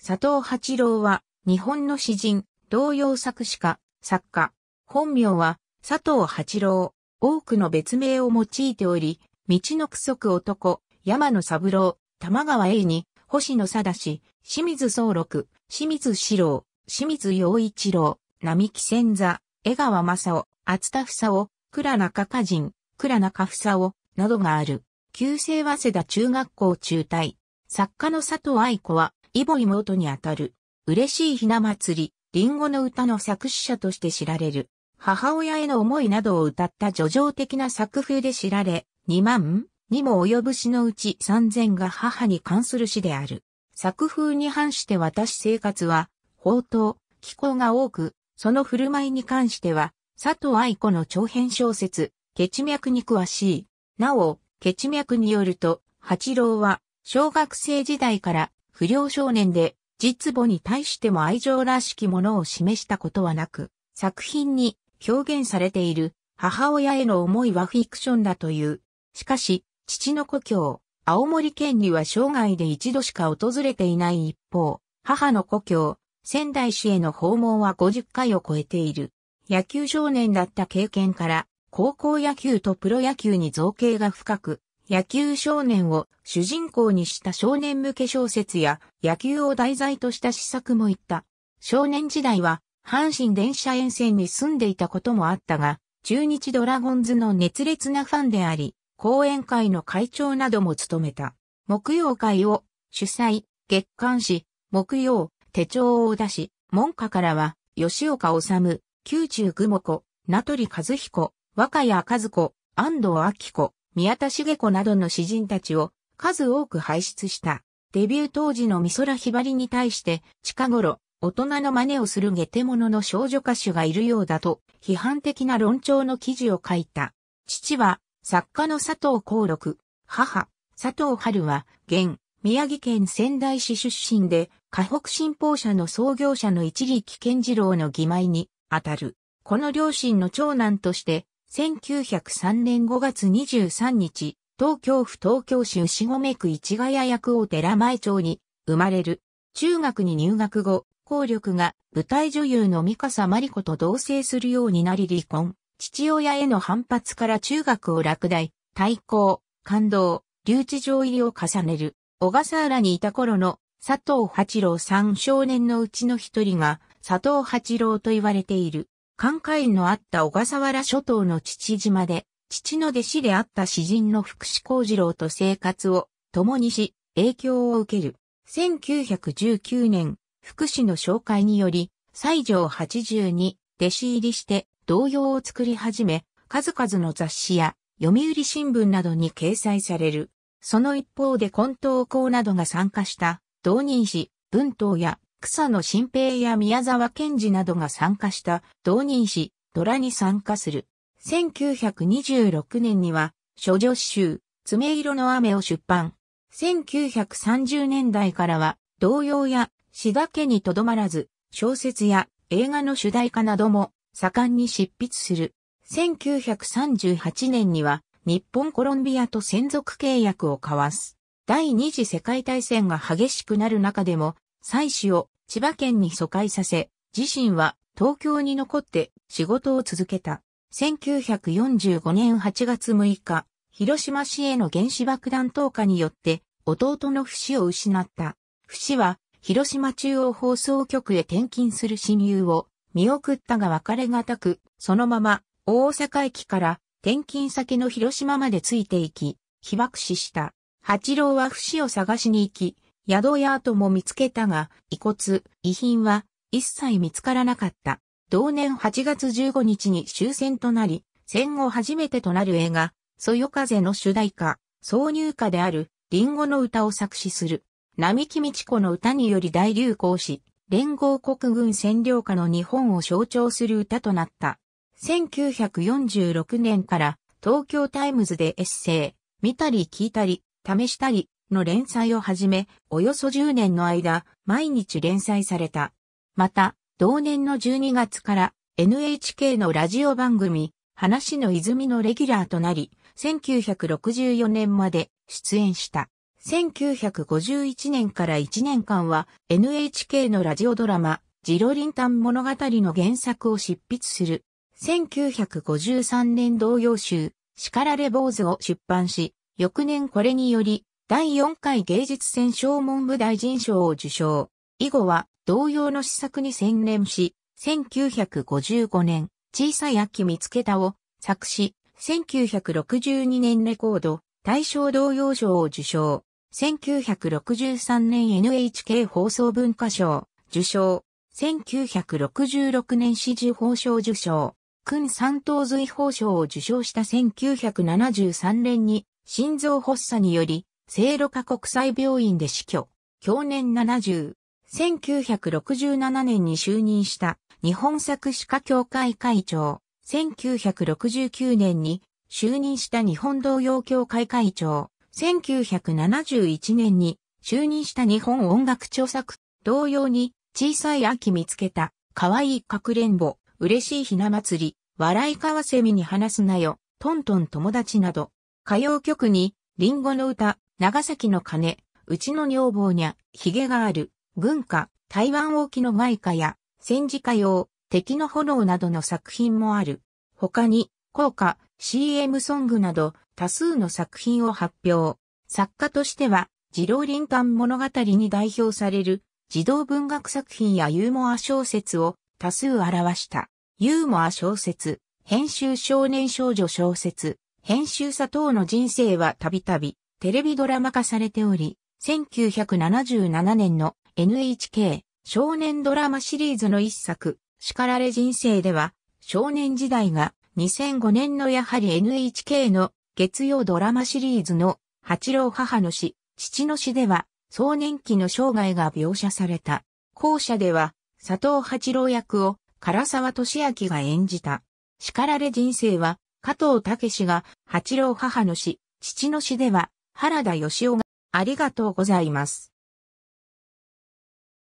佐藤八郎は、日本の詩人、童謡作詞家、作家。本名は、佐藤八郎。多くの別名を用いており、道のくそく男、山野三郎、玉川英に、星野貞氏、清水総六、清水四郎、清水陽一郎、並木千座、江川正夫、厚田房夫、倉中家人、倉中房夫、などがある。旧姓早稲田中学校中退。作家の佐藤愛子は、異母妹にあたる、嬉しいひな祭り、リンゴの歌の作詞者として知られる、母親への思いなどを歌った叙情的な作風で知られ、2万にも及ぶ詩のうち3000が母に関する詩である。作風に反して私生活は、宝刀、気候が多く、その振る舞いに関しては、佐藤愛子の長編小説、血脈に詳しい。なお、血脈によると、八郎は、小学生時代から不良少年で、実母に対しても愛情らしきものを示したことはなく、作品に表現されている母親への思いはフィクションだという。しかし、父の故郷、青森県には生涯で一度しか訪れていない一方、母の故郷、仙台市への訪問は50回を超えている。野球少年だった経験から、高校野球とプロ野球に造形が深く、野球少年を主人公にした少年向け小説や野球を題材とした試作もいった。少年時代は阪神電車沿線に住んでいたこともあったが、中日ドラゴンズの熱烈なファンであり、講演会の会長なども務めた。木曜会を主催、月刊誌、木曜、手帳を出し、門下からは、吉岡治、宮中雲子、名取和彦、若谷和子、安藤明子、宮田茂子などの詩人たちを数多く輩出した。デビュー当時の美空ひばりに対して、近頃、大人の真似をする下手者の少女歌手がいるようだと、批判的な論調の記事を書いた。父は、作家の佐藤幸六、母、佐藤春は、現、宮城県仙台市出身で、河北新報社の創業者の一力健次郎の義妹に、あたる。この両親の長男として、1903年5月23日、東京府東京市牛込区市ヶ谷役を寺前町に生まれる。中学に入学後、効力が舞台女優の三笠真理子と同棲するようになり離婚。父親への反発から中学を落第、対抗、感動、留置場入りを重ねる。小笠原にいた頃の佐藤八郎三少年のうちの一人が佐藤八郎と言われている。関海のあった小笠原諸島の父島で、父の弟子であった詩人の福士幸次郎と生活を共にし、影響を受ける。1919年、福士の紹介により、西条8 2弟子入りして童謡を作り始め、数々の雑誌や読売新聞などに掲載される。その一方で混沌校などが参加した、同人誌、文頭や草野新平や宮沢賢治などが参加した同人誌、ドラに参加する。1926年には、諸女集、爪色の雨を出版。1930年代からは、童謡や詩だけにとどまらず、小説や映画の主題歌なども盛んに執筆する。1938年には、日本コロンビアと専属契約を交わす。第二次世界大戦が激しくなる中でも、妻子を千葉県に疎開させ、自身は東京に残って仕事を続けた。1945年8月6日、広島市への原子爆弾投下によって弟の節を失った。節は広島中央放送局へ転勤する親友を見送ったが別れがたく、そのまま大阪駅から転勤先の広島までついていき、被爆死した。八郎は節を探しに行き、宿屋跡も見つけたが、遺骨、遺品は一切見つからなかった。同年8月15日に終戦となり、戦後初めてとなる映画、そよ風の主題歌、挿入歌である、リンゴの歌を作詞する。並木道子の歌により大流行し、連合国軍占領下の日本を象徴する歌となった。1946年から東京タイムズでエッセイ、見たり聞いたり、試したり、の連載をはじめ、およそ10年の間、毎日連載された。また、同年の12月から NHK のラジオ番組、話の泉のレギュラーとなり、1964年まで出演した。1951年から1年間は NHK のラジオドラマ、ジロリンタン物語の原作を執筆する。1953年同様集、叱られ坊主を出版し、翌年これにより第4回芸術選奨文部大臣賞を受賞。以後は同様の施策に専念し、1955年、小さい秋見つけたを作詞、1962年レコード、大賞同様賞を受賞。1963年 NHK 放送文化賞、受賞。1966年支持法賞受賞。君三等随法賞を受賞した1973年に心臓発作により聖路加国際病院で死去、去年70。1967年に就任した日本作詞家協会会長、1969年に就任した日本童謡協会会長、1971年に就任した日本音楽調作、同様に小さい秋見つけた、可愛いかくれんぼ、嬉しいひな祭り、笑いかわせみに話すなよ、トントン友達など、歌謡曲に、リンゴの歌、長崎の鐘、うちの女房にゃ、髭がある、軍歌、台湾沖の外貨や、戦時歌用、敵の炎などの作品もある。他に、効果、CM ソングなど多数の作品を発表。作家としては、児童林間物語に代表される児童文学作品やユーモア小説を多数表した。ユーモア小説、編集少年少女小説、編集佐藤の人生はたびたびテレビドラマ化されており、1977年の NHK 少年ドラマシリーズの一作、叱られ人生では、少年時代が2005年のやはり NHK の月曜ドラマシリーズの八郎母の死、父の死では、壮年期の生涯が描写された。後者では、佐藤八郎役を唐沢俊明が演じた。叱られ人生は、加藤武が八郎母の死、父の死では、原田義雄がありがとうございます。